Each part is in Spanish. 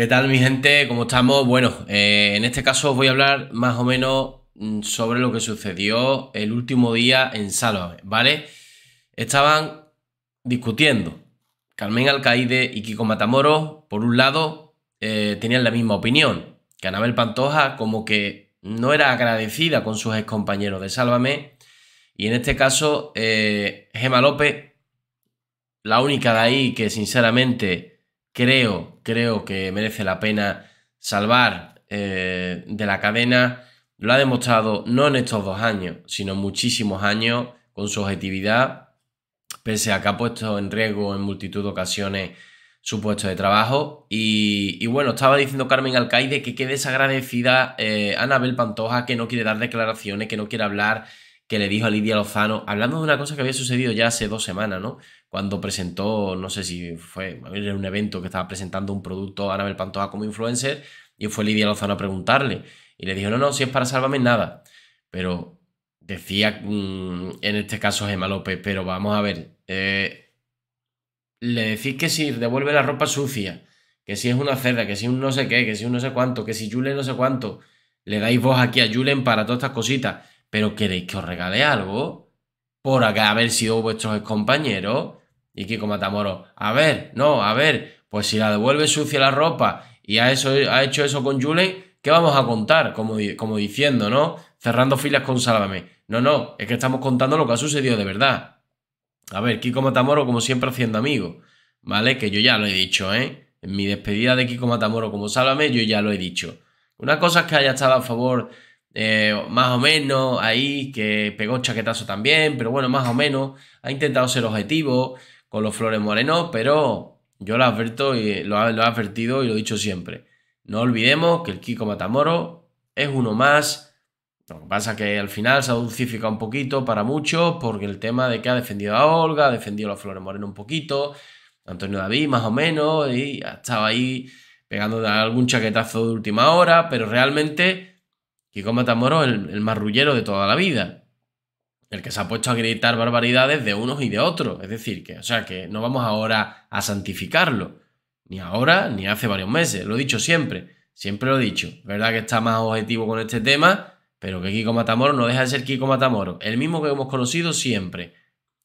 ¿Qué tal mi gente? ¿Cómo estamos? Bueno, eh, en este caso os voy a hablar más o menos mm, sobre lo que sucedió el último día en Sálvame, ¿vale? Estaban discutiendo Carmen Alcaide y Kiko Matamoros, por un lado, eh, tenían la misma opinión, que Anabel Pantoja como que no era agradecida con sus excompañeros de Sálvame, y en este caso eh, Gema López, la única de ahí que sinceramente creo creo que merece la pena salvar eh, de la cadena, lo ha demostrado no en estos dos años, sino muchísimos años con su objetividad, pese a que ha puesto en riesgo en multitud de ocasiones su puesto de trabajo. Y, bueno, estaba diciendo Carmen Alcaide que qué desagradecida eh, Anabel Pantoja, que no quiere dar declaraciones, que no quiere hablar que le dijo a Lidia Lozano, hablando de una cosa que había sucedido ya hace dos semanas, ¿no? Cuando presentó, no sé si fue en un evento que estaba presentando un producto Anabel Pantoja como influencer, y fue Lidia Lozano a preguntarle. Y le dijo, no, no, si es para Sálvame, nada. Pero decía, mm, en este caso Gemma López, pero vamos a ver, eh, le decís que si devuelve la ropa sucia, que si es una cerda, que si un no sé qué, que si un no sé cuánto, que si Julen no sé cuánto, le dais voz aquí a Julen para todas estas cositas pero queréis que os regale algo por haber sido vuestros compañeros y Kiko Matamoro a ver, no, a ver, pues si la devuelve sucia la ropa y ha, eso, ha hecho eso con Julen, ¿qué vamos a contar? Como, como diciendo, ¿no? Cerrando filas con Sálvame. No, no, es que estamos contando lo que ha sucedido de verdad. A ver, Kiko Matamoro como siempre, haciendo amigos, ¿vale? Que yo ya lo he dicho, ¿eh? En mi despedida de Kiko Matamoro como Sálvame, yo ya lo he dicho. Una cosa es que haya estado a favor eh, más o menos ahí, que pegó un chaquetazo también, pero bueno, más o menos, ha intentado ser objetivo con los Flores Moreno, pero yo lo adverto y eh, lo, he advertido y lo he dicho siempre. No olvidemos que el Kiko Matamoro es uno más. Lo que pasa es que al final se ha dulcificado un poquito para muchos, porque el tema de que ha defendido a Olga, ha defendido a los Flores Moreno un poquito, Antonio David más o menos, y ha estado ahí pegando algún chaquetazo de última hora, pero realmente Kiko Matamoros, el, el marrullero de toda la vida. El que se ha puesto a gritar barbaridades de unos y de otros. Es decir, que, o sea, que no vamos ahora a santificarlo. Ni ahora, ni hace varios meses. Lo he dicho siempre. Siempre lo he dicho. Verdad que está más objetivo con este tema, pero que Kiko Matamoros no deja de ser Kiko Matamoros. El mismo que hemos conocido siempre.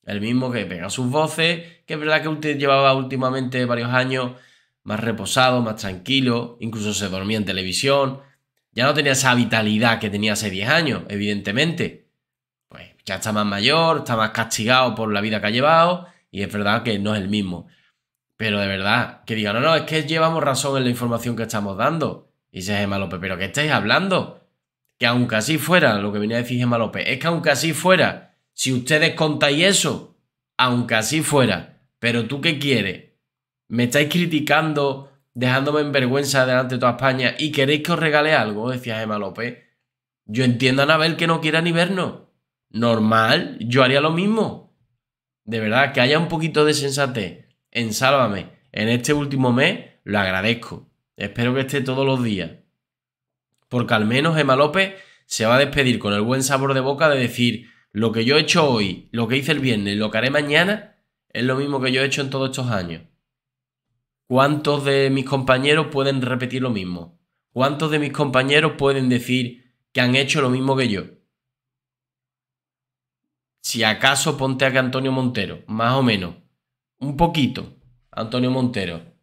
El mismo que pega sus voces, que es verdad que usted llevaba últimamente varios años más reposado, más tranquilo, incluso se dormía en televisión. Ya no tenía esa vitalidad que tenía hace 10 años, evidentemente. Pues ya está más mayor, está más castigado por la vida que ha llevado y es verdad que no es el mismo. Pero de verdad, que digan, no, no, es que llevamos razón en la información que estamos dando. Y dice Gemma López, ¿pero qué estáis hablando? Que aunque así fuera, lo que viene a decir Gemma López, es que aunque así fuera, si ustedes contáis eso, aunque así fuera, pero tú qué quieres, me estáis criticando dejándome en vergüenza delante de toda España y queréis que os regale algo, decía Gemma López. Yo entiendo a Anabel que no quiera ni vernos. Normal, yo haría lo mismo. De verdad, que haya un poquito de sensatez en Sálvame en este último mes, lo agradezco. Espero que esté todos los días. Porque al menos Gemma López se va a despedir con el buen sabor de boca de decir lo que yo he hecho hoy, lo que hice el viernes, lo que haré mañana, es lo mismo que yo he hecho en todos estos años. ¿Cuántos de mis compañeros pueden repetir lo mismo? ¿Cuántos de mis compañeros pueden decir que han hecho lo mismo que yo? Si acaso ponte a que Antonio Montero, más o menos, un poquito, Antonio Montero,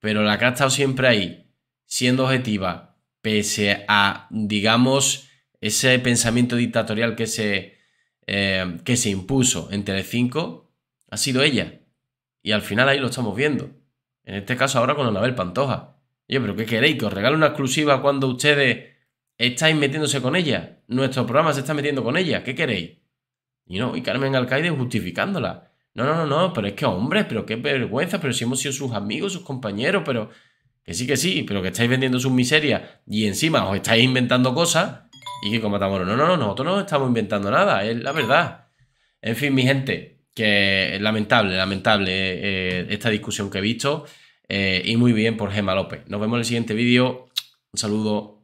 pero la que ha estado siempre ahí, siendo objetiva, pese a, digamos, ese pensamiento dictatorial que se, eh, que se impuso en Telecinco, ha sido ella. Y al final ahí lo estamos viendo. En este caso ahora con Anabel Pantoja. Oye, pero ¿qué queréis? ¿Que os regale una exclusiva cuando ustedes estáis metiéndose con ella? Nuestro programa se está metiendo con ella. ¿Qué queréis? Y no, y Carmen Alcaide justificándola. No, no, no, no, pero es que hombre, pero qué vergüenza, pero si hemos sido sus amigos, sus compañeros, pero que sí, que sí, pero que estáis vendiendo sus miserias y encima os estáis inventando cosas y que como no, no, no, nosotros no estamos inventando nada, es la verdad. En fin, mi gente, que es lamentable, lamentable eh, eh, esta discusión que he visto. Eh, y muy bien por Gema López. Nos vemos en el siguiente vídeo. Un saludo.